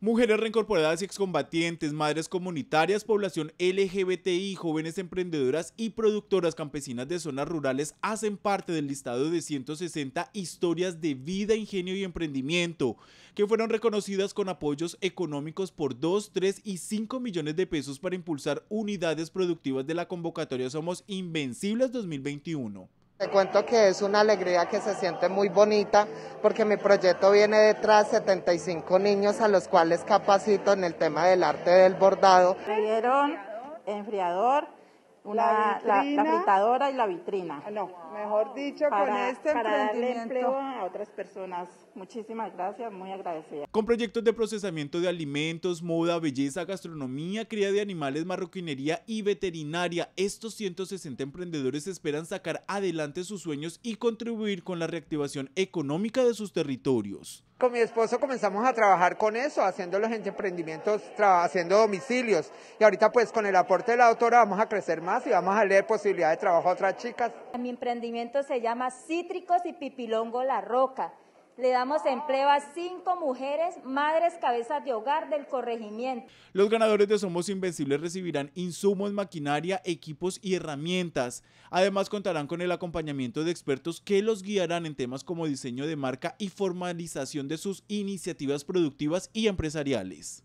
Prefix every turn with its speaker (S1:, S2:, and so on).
S1: Mujeres reincorporadas y excombatientes, madres comunitarias, población LGBTI, jóvenes emprendedoras y productoras campesinas de zonas rurales hacen parte del listado de 160 historias de vida, ingenio y emprendimiento, que fueron reconocidas con apoyos económicos por 2, 3 y 5 millones de pesos para impulsar unidades productivas de la convocatoria Somos Invencibles 2021.
S2: Te cuento que es una alegría que se siente muy bonita porque mi proyecto viene detrás 75 niños a los cuales capacito en el tema del arte del bordado.
S3: enfriador la, y la vitrina. Ah, no, mejor dicho, con este para darle empleo a otras personas. Muchísimas gracias, muy agradecida.
S1: Con proyectos de procesamiento de alimentos, moda, belleza, gastronomía, cría de animales, marroquinería y veterinaria, estos 160 emprendedores esperan sacar adelante sus sueños y contribuir con la reactivación económica de sus territorios
S4: con mi esposo comenzamos a trabajar con eso, haciendo los emprendimientos, haciendo domicilios. Y ahorita pues con el aporte de la autora vamos a crecer más y vamos a leer posibilidades de trabajo a otras chicas.
S5: Mi emprendimiento se llama Cítricos y Pipilongo La Roca le damos empleo a cinco mujeres, madres cabezas de hogar del corregimiento.
S1: Los ganadores de Somos Invencibles recibirán insumos, maquinaria, equipos y herramientas. Además contarán con el acompañamiento de expertos que los guiarán en temas como diseño de marca y formalización de sus iniciativas productivas y empresariales.